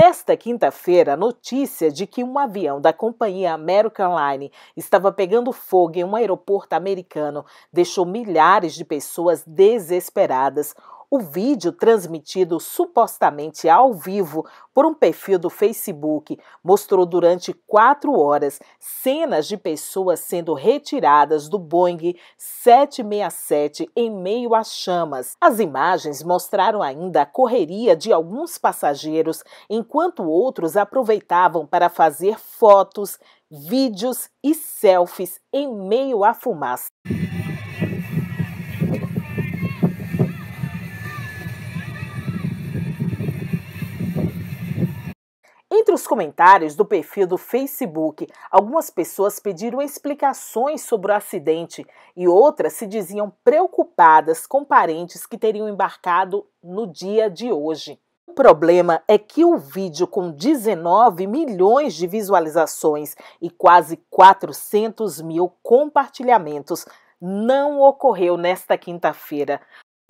Nesta quinta-feira, a notícia de que um avião da companhia American Line estava pegando fogo em um aeroporto americano deixou milhares de pessoas desesperadas. O vídeo, transmitido supostamente ao vivo por um perfil do Facebook, mostrou durante quatro horas cenas de pessoas sendo retiradas do Boeing 767 em meio às chamas. As imagens mostraram ainda a correria de alguns passageiros, enquanto outros aproveitavam para fazer fotos, vídeos e selfies em meio à fumaça. Nos comentários do perfil do Facebook, algumas pessoas pediram explicações sobre o acidente e outras se diziam preocupadas com parentes que teriam embarcado no dia de hoje. O problema é que o vídeo, com 19 milhões de visualizações e quase 400 mil compartilhamentos, não ocorreu nesta quinta-feira.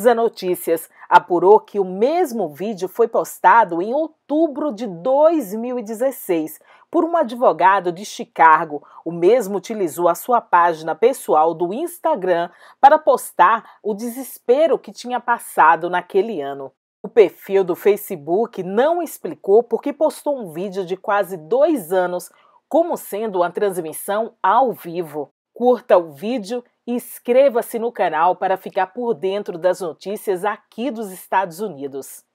A Notícias apurou que o mesmo vídeo foi postado em outubro de 2016 por um advogado de Chicago. O mesmo utilizou a sua página pessoal do Instagram para postar o desespero que tinha passado naquele ano. O perfil do Facebook não explicou porque postou um vídeo de quase dois anos como sendo uma transmissão ao vivo. Curta o vídeo e inscreva-se no canal para ficar por dentro das notícias aqui dos Estados Unidos.